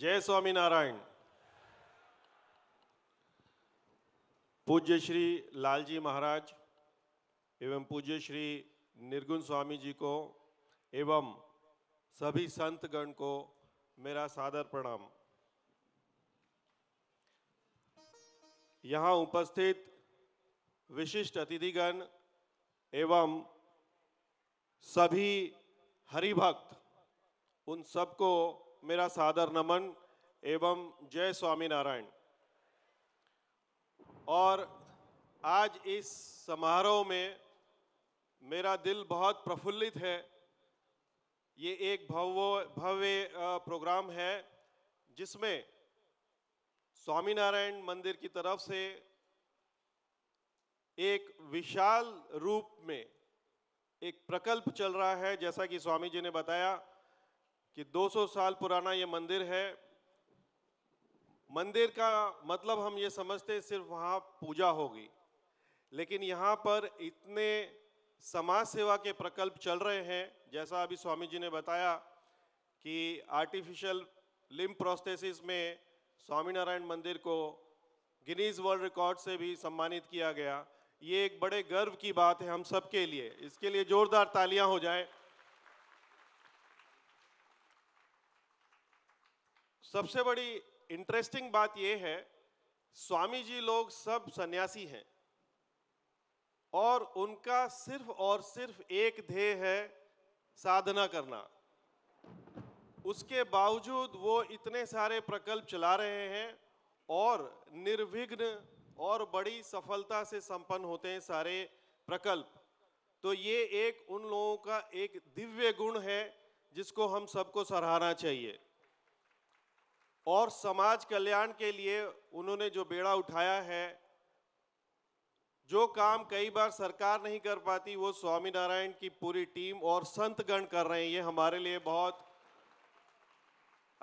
जय स्वामीनारायण पूज्य श्री लालजी महाराज एवं पूज्य श्री निर्गुण स्वामी जी को एवं सभी संतगण को मेरा सादर प्रणाम यहाँ उपस्थित विशिष्ट अतिथिगण एवं सभी हरिभक्त उन सबको मेरा सादर नमन एवं जय स्वामीनारायण और आज इस समारोह में मेरा दिल बहुत प्रफुल्लित है ये एक भव्य भव्य प्रोग्राम है जिसमें स्वामीनारायण मंदिर की तरफ से एक विशाल रूप में एक प्रकल्प चल रहा है जैसा कि स्वामी जी ने बताया कि 200 साल पुराना ये मंदिर है मंदिर का मतलब हम ये समझते हैं सिर्फ वहाँ पूजा होगी लेकिन यहाँ पर इतने समाज सेवा के प्रकल्प चल रहे हैं जैसा अभी स्वामी जी ने बताया कि आर्टिफिशियल लिम प्रोस्थेसिस में स्वामीनारायण मंदिर को गिनीज वर्ल्ड रिकॉर्ड से भी सम्मानित किया गया ये एक बड़े गर्व की बात है हम सबके लिए इसके लिए ज़ोरदार तालियां हो जाए सबसे बड़ी इंटरेस्टिंग बात यह है स्वामी जी लोग सब सन्यासी हैं और उनका सिर्फ और सिर्फ एक ध्येय है साधना करना उसके बावजूद वो इतने सारे प्रकल्प चला रहे हैं और निर्विघ्न और बड़ी सफलता से संपन्न होते हैं सारे प्रकल्प तो ये एक उन लोगों का एक दिव्य गुण है जिसको हम सबको सराहना चाहिए और समाज कल्याण के लिए उन्होंने जो बेड़ा उठाया है जो काम कई बार सरकार नहीं कर पाती वो स्वामीनारायण की पूरी टीम और संतगण कर रहे हैं ये हमारे लिए बहुत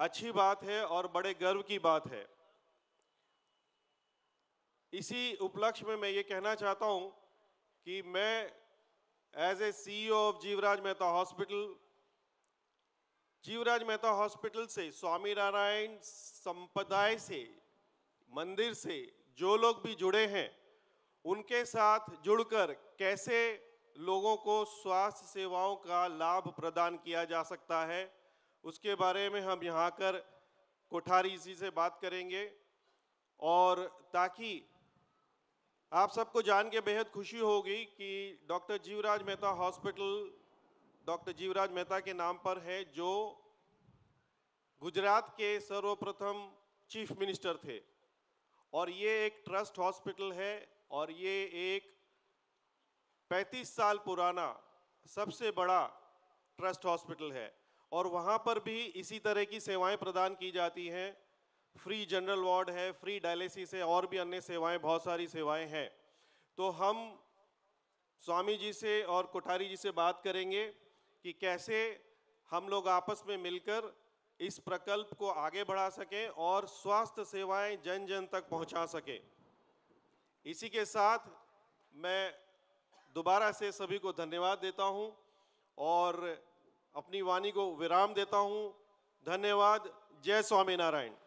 अच्छी बात है और बड़े गर्व की बात है इसी उपलक्ष्य में मैं ये कहना चाहता हूँ कि मैं as a CEO of Jivraj Mehta hospital Jivraj Mehta hospital से स्वामी नारायण संप्रदाय से मंदिर से जो लोग भी जुड़े हैं उनके साथ जुड़कर कैसे लोगों को स्वास्थ्य सेवाओं का लाभ प्रदान किया जा सकता है उसके बारे में हम यहाँ कर कोठारी जी से बात करेंगे और ताकि आप सबको जान के बेहद खुशी होगी कि doctor Jivraj Mehta hospital doctor Jivraj Mehta के नाम पर है जो गुजरात के सर्वप्रथम चीफ मिनिस्टर थे और ये एक ट्रस्ट हॉस्पिटल है और ये एक 35 साल पुराना सबसे बड़ा ट्रस्ट हॉस्पिटल है और वहाँ पर भी इसी तरह की सेवाएं प्रदान की जाती हैं फ्री जनरल वार्ड है फ्री डायलिसिस है और भी अन्य सेवाएं बहुत सारी सेवाएं हैं तो हम स्वामी जी से और कोठारी जी से बात करेंगे कि कैसे हम लोग आपस में मिलकर इस प्रकल्प को आगे बढ़ा सकें और स्वास्थ्य सेवाएं जन जन तक पहुंचा सकें इसी के साथ मैं दोबारा से सभी को धन्यवाद देता हूं और अपनी वाणी को विराम देता हूं धन्यवाद जय स्वामीनारायण